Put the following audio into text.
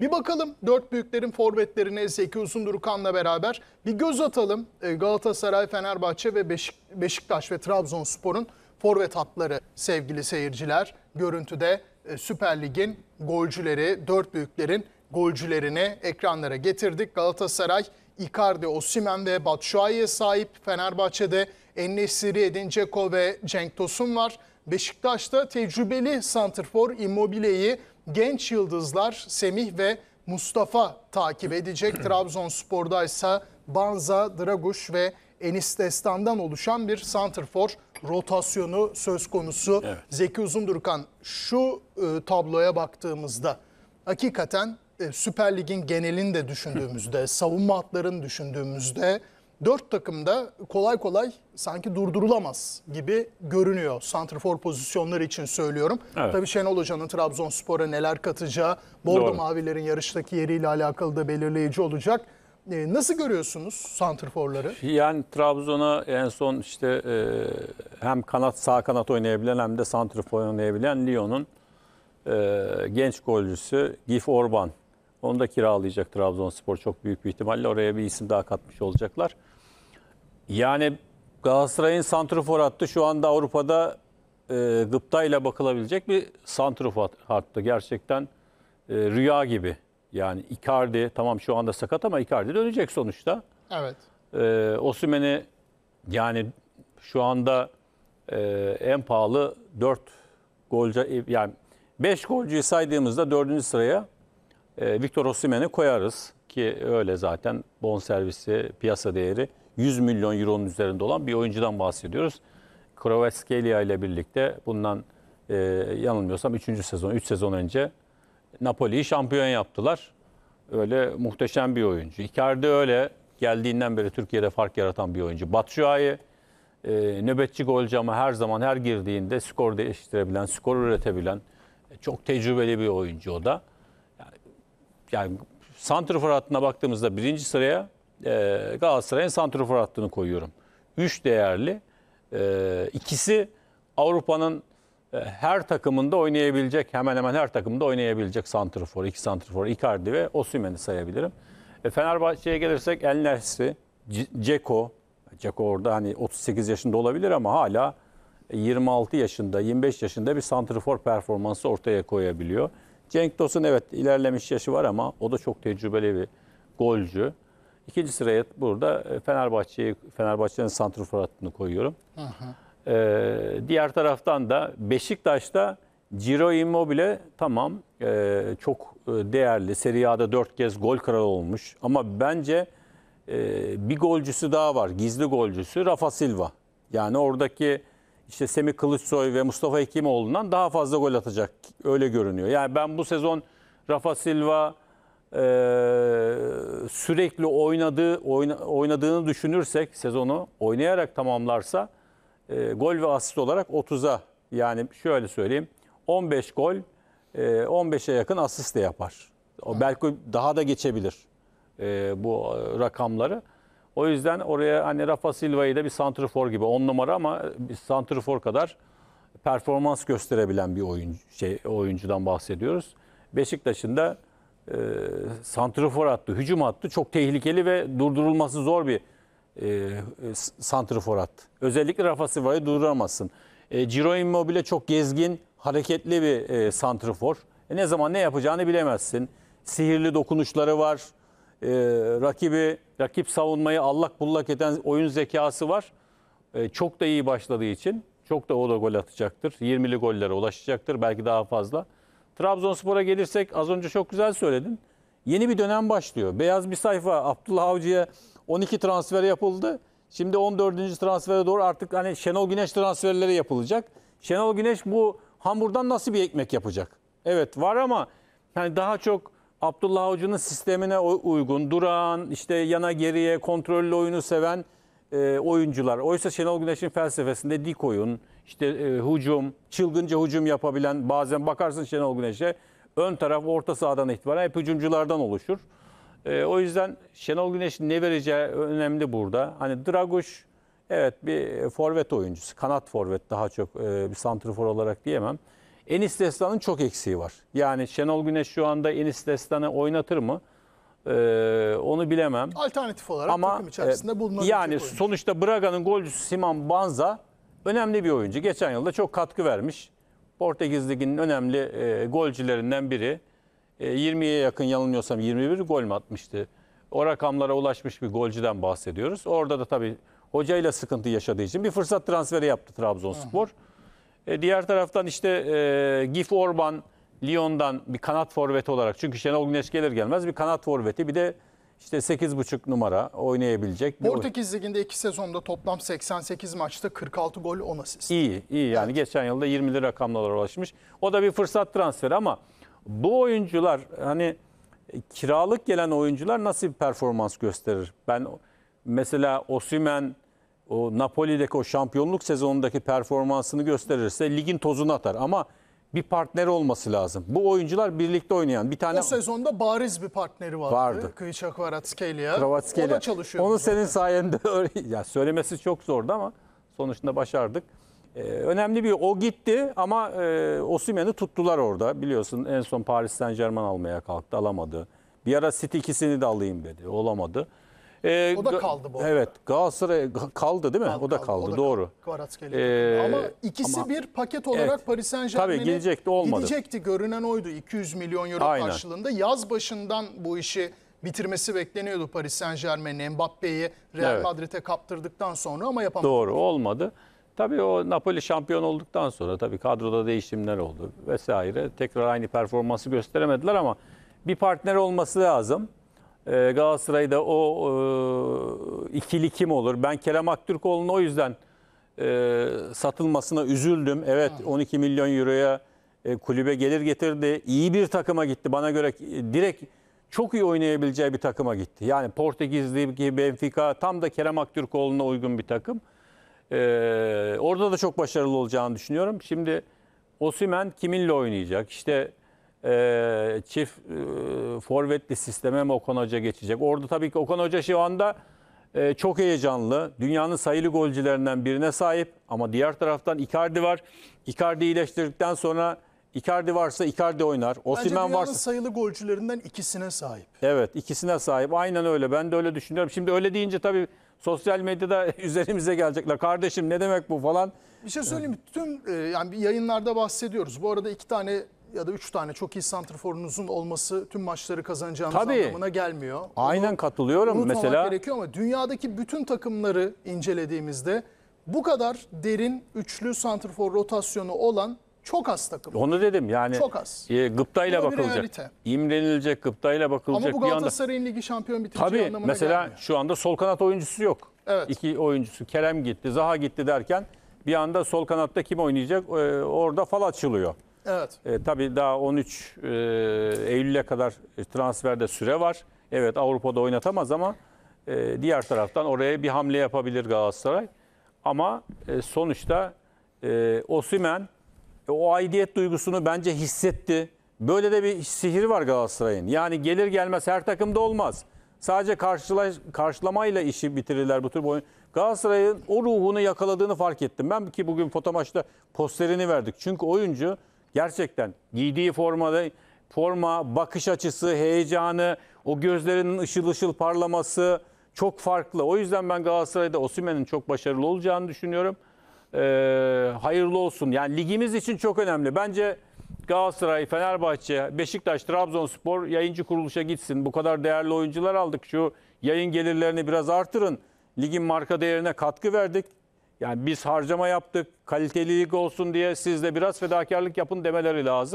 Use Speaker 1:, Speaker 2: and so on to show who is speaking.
Speaker 1: Bir bakalım dört büyüklerin forvetlerine Zeki Uzundurukan'la beraber bir göz atalım. E, Galatasaray, Fenerbahçe ve Beşik, Beşiktaş ve Trabzonspor'un forvet hatları sevgili seyirciler. Görüntüde e, Süper Lig'in golcüleri, dört büyüklerin golcülerini ekranlara getirdik. Galatasaray Icardi, Osimen ve Batshuayi'ye sahip. Fenerbahçe'de Ennesiri, Edin Ceko ve Cenk Tosun var. Beşiktaş'ta tecrübeli Santrfor Immobile'yi genç yıldızlar Semih ve Mustafa takip edecek. Trabzonspor'da ise Banza, Draguş ve Enis Destan'dan oluşan bir santrfor rotasyonu söz konusu. Evet. Zeki Uzundurkan şu e, tabloya baktığımızda hakikaten e, Süper Lig'in genelini de düşündüğümüzde, savunma hatlarını düşündüğümüzde Dört takım da kolay kolay sanki durdurulamaz gibi görünüyor. Santrfor pozisyonları için söylüyorum. Evet. Tabii Şenol Hoca'nın Trabzonspor'a neler katacağı, Bordo Doğru. Mavilerin yarıştaki yeriyle alakalı da belirleyici olacak. E, nasıl görüyorsunuz santrforları?
Speaker 2: Yani Trabzon'a en son işte e, hem kanat sağ kanat oynayabilen hem de santrfor oynayabilen Lyon'un e, genç golcüsü Gif Orban. Onu da kiralayacak Trabzonspor çok büyük bir ihtimalle. Oraya bir isim daha katmış olacaklar. Yani Galatasaray'ın santrafor attı. Şu anda Avrupa'da e, gıpta ile bakılabilecek bir santrafor attı. Gerçekten e, rüya gibi. Yani Icardi tamam şu anda sakat ama Icardi dönecek sonuçta. Evet. E, Osimhen'i yani şu anda e, en pahalı 4 golcü e, yani 5 golcüyü saydığımızda 4. sıraya e, Victor Osimhen'i koyarız ki öyle zaten bon servisi piyasa değeri 100 milyon euronun üzerinde olan bir oyuncudan bahsediyoruz. Krovetskelia ile birlikte bundan e, yanılmıyorsam 3. sezon, 3 sezon önce Napoli'yi şampiyon yaptılar. Öyle muhteşem bir oyuncu. Icardi öyle geldiğinden beri Türkiye'de fark yaratan bir oyuncu. Batshuayi e, nöbetçi golcü ama her zaman her girdiğinde skor değiştirebilen, skor üretebilen e, çok tecrübeli bir oyuncu o da. Yani, yani santrfor hattına baktığımızda birinci sıraya e, Galatasaray'ın santrafor hattını koyuyorum. Üç değerli. E, ikisi Avrupa'nın e, her takımında oynayabilecek, hemen hemen her takımda oynayabilecek santrafor, iki santrafor, Icardi ve Osimhen'i sayabilirim. E, Fenerbahçe'ye gelirsek El Nersi, Ceko, Ceko orada hani 38 yaşında olabilir ama hala 26 yaşında, 25 yaşında bir santrafor performansı ortaya koyabiliyor. Cenk Tosun evet ilerlemiş yaşı var ama o da çok tecrübeli bir golcü. İkinci sıraya burada e, Fenerbahçe'yi, Fenerbahçe'nin santrfor hattını koyuyorum. Ee, diğer taraftan da Beşiktaş'ta Ciro Immobile tamam e, çok e, değerli. Serie A'da dört kez gol kralı olmuş. Ama bence e, bir golcüsü daha var. Gizli golcüsü Rafa Silva. Yani oradaki işte Semi Kılıçsoy ve Mustafa Hekimoğlu'ndan daha fazla gol atacak. Öyle görünüyor. Yani ben bu sezon Rafa Silva, e, sürekli oynadığı oynadığını düşünürsek sezonu oynayarak tamamlarsa e, gol ve asist olarak 30'a yani şöyle söyleyeyim 15 gol e, 15'e yakın asist de yapar. O belki daha da geçebilir e, bu e, rakamları. O yüzden oraya hani Rafa Silva'yı da bir santrfor gibi 10 numara ama bir santrfor kadar performans gösterebilen bir oyuncu şey oyuncudan bahsediyoruz. Beşiktaş'ın da e, ee, santrafor attı, hücum attı. Çok tehlikeli ve durdurulması zor bir e, e, santrafor attı. Özellikle Rafa Silva'yı durduramazsın. E, Ciro Immobile çok gezgin, hareketli bir e, santrafor. E, ne zaman ne yapacağını bilemezsin. Sihirli dokunuşları var. E, rakibi, rakip savunmayı allak bullak eden oyun zekası var. E, çok da iyi başladığı için çok da o da gol atacaktır. 20'li gollere ulaşacaktır. Belki daha fazla. Trabzonspor'a gelirsek az önce çok güzel söyledin. Yeni bir dönem başlıyor. Beyaz bir sayfa Abdullah Avcı'ya 12 transfer yapıldı. Şimdi 14. transfere doğru artık hani Şenol Güneş transferleri yapılacak. Şenol Güneş bu hamurdan nasıl bir ekmek yapacak? Evet var ama yani daha çok Abdullah Avcı'nın sistemine uygun, duran, işte yana geriye kontrollü oyunu seven e, oyuncular. Oysa Şenol Güneş'in felsefesinde dik oyun, işte e, hücum, çılgınca hücum yapabilen bazen bakarsın Şenol Güneş'e ön taraf orta sahadan itibaren hep hücumculardan oluşur. E, o yüzden Şenol Güneş'in ne vereceği önemli burada. Hani Draguş evet bir forvet oyuncusu. Kanat forvet daha çok e, bir santrifor olarak diyemem. Enis Destan'ın çok eksiği var. Yani Şenol Güneş şu anda Enis Destan'ı oynatır mı? Ee, onu bilemem.
Speaker 1: Alternatif olarak Ama, takım içerisinde e, bulunan Yani
Speaker 2: sonuçta Braga'nın golcüsü Simon Banza önemli bir oyuncu. Geçen yılda çok katkı vermiş. Portekiz Ligi'nin önemli e, golcülerinden biri. E, 20'ye yakın yanılmıyorsam 21 gol mü atmıştı? O rakamlara ulaşmış bir golcüden bahsediyoruz. Orada da tabii hocayla sıkıntı yaşadığı için bir fırsat transferi yaptı Trabzonspor. E, diğer taraftan işte e, Gif Orban Lyon'dan bir kanat forveti olarak çünkü Şenol Güneş gelir gelmez bir kanat forveti bir de işte 8,5 numara oynayabilecek. bir Portekiz
Speaker 1: Ligi'nde 2 sezonda toplam 88 maçta 46 gol 10 asist.
Speaker 2: İyi, iyi yani evet. geçen yılda 20'li rakamlara ulaşmış. O da bir fırsat transferi ama bu oyuncular hani kiralık gelen oyuncular nasıl bir performans gösterir? Ben mesela Osimen o Napoli'deki o şampiyonluk sezonundaki performansını gösterirse ligin tozunu atar ama bir partner olması lazım. Bu oyuncular birlikte oynayan bir tane... O sezonda
Speaker 1: bariz bir partneri vardı. Vardı. Kıyıça Kvaratskhelia. Kvaratskhelia. O da çalışıyor. Onu senin
Speaker 2: sayende ya söylemesi çok zordu ama sonuçta başardık. Ee, önemli bir o gitti ama e, Osimhen'i tuttular orada. Biliyorsun en son Paris Saint Germain almaya kalktı alamadı. Bir ara City ikisini de alayım dedi olamadı. Ee, o da kaldı bu. Evet. Galatasaray kaldı değil mi? Kaldı, o da kaldı. kaldı. O da Doğru.
Speaker 1: Kvaratskhelia. Ee, ama ikisi ama, bir paket olarak evet, Paris Saint-Germain'e gidecekti, gidecekti. Görünen oydu. 200 milyon euro Aynen. karşılığında yaz başından bu işi bitirmesi bekleniyordu Paris Saint-Germain'in Mbappe'yi Real evet. Madrid'e
Speaker 2: kaptırdıktan sonra ama yapamadı. Doğru olmadı. Tabii o Napoli şampiyon olduktan sonra tabii kadroda değişimler oldu vesaire. Tekrar aynı performansı gösteremediler ama bir partner olması lazım. Ee, Galatasaray'da o e, ikili kim olur? Ben Kerem Aktürkoğlu'nu o yüzden e, satılmasına üzüldüm. Evet 12 milyon euroya e, kulübe gelir getirdi. İyi bir takıma gitti. Bana göre e, direkt çok iyi oynayabileceği bir takıma gitti. Yani Portekizli gibi Benfica tam da Kerem Aktürkoğlu'na uygun bir takım. E, orada da çok başarılı olacağını düşünüyorum. Şimdi Osimen kiminle oynayacak? İşte e, çift e, forvetli sisteme mi Okan Hoca geçecek? Orada tabii ki Okan Hoca şu anda e, çok heyecanlı. Dünyanın sayılı golcülerinden birine sahip ama diğer taraftan Icardi var. Icardi iyileştirdikten sonra Icardi varsa Icardi oynar. Osimhen varsa
Speaker 1: sayılı golcülerinden ikisine sahip.
Speaker 2: Evet, ikisine sahip. Aynen öyle. Ben de öyle düşünüyorum. Şimdi öyle deyince tabii sosyal medyada üzerimize gelecekler. Kardeşim ne demek bu falan.
Speaker 1: Bir şey söyleyeyim mi? Tüm e, yani yayınlarda bahsediyoruz. Bu arada iki tane ya da 3 tane çok iyi santrforunuzun olması tüm maçları kazanacağınız Tabii. anlamına gelmiyor.
Speaker 2: Aynen Bunu katılıyorum. Mesela
Speaker 1: gerekiyor ama dünyadaki bütün takımları incelediğimizde bu kadar derin üçlü santrfor rotasyonu olan çok az takım. Onu
Speaker 2: dedim yani. Çok az. E, gıptayla Buna bakılacak. Realite. İmrenilecek, gıptayla bakılacak Ama bu Galatasaray'ın
Speaker 1: anda... ligi şampiyon bitirici Tabii, anlamına mesela gelmiyor.
Speaker 2: şu anda sol kanat oyuncusu yok. Evet. İki oyuncusu Kerem gitti, Zaha gitti derken bir anda sol kanatta kim oynayacak? Ee, orada fal açılıyor. Evet. E, tabii daha 13 e, Eylül'e kadar transferde süre var. Evet Avrupa'da oynatamaz ama e, diğer taraftan oraya bir hamle yapabilir Galatasaray. Ama e, sonuçta e, Osimen e, o aidiyet duygusunu bence hissetti. Böyle de bir sihir var Galatasaray'ın. Yani gelir gelmez her takımda olmaz. Sadece karşıla, karşılamayla işi bitirirler bu tür oyun. Galatasaray'ın o ruhunu yakaladığını fark ettim. Ben ki bugün foto posterini verdik. Çünkü oyuncu Gerçekten giydiği formada forma, bakış açısı, heyecanı, o gözlerinin ışıl ışıl parlaması çok farklı. O yüzden ben Galatasaray'da Osimhen'in çok başarılı olacağını düşünüyorum. Ee, hayırlı olsun. Yani ligimiz için çok önemli. Bence Galatasaray, Fenerbahçe, Beşiktaş, Trabzonspor yayıncı kuruluşa gitsin. Bu kadar değerli oyuncular aldık. Şu yayın gelirlerini biraz artırın. Ligin marka değerine katkı verdik. Yani biz harcama yaptık, kalitelilik olsun diye siz de biraz fedakarlık yapın demeleri lazım.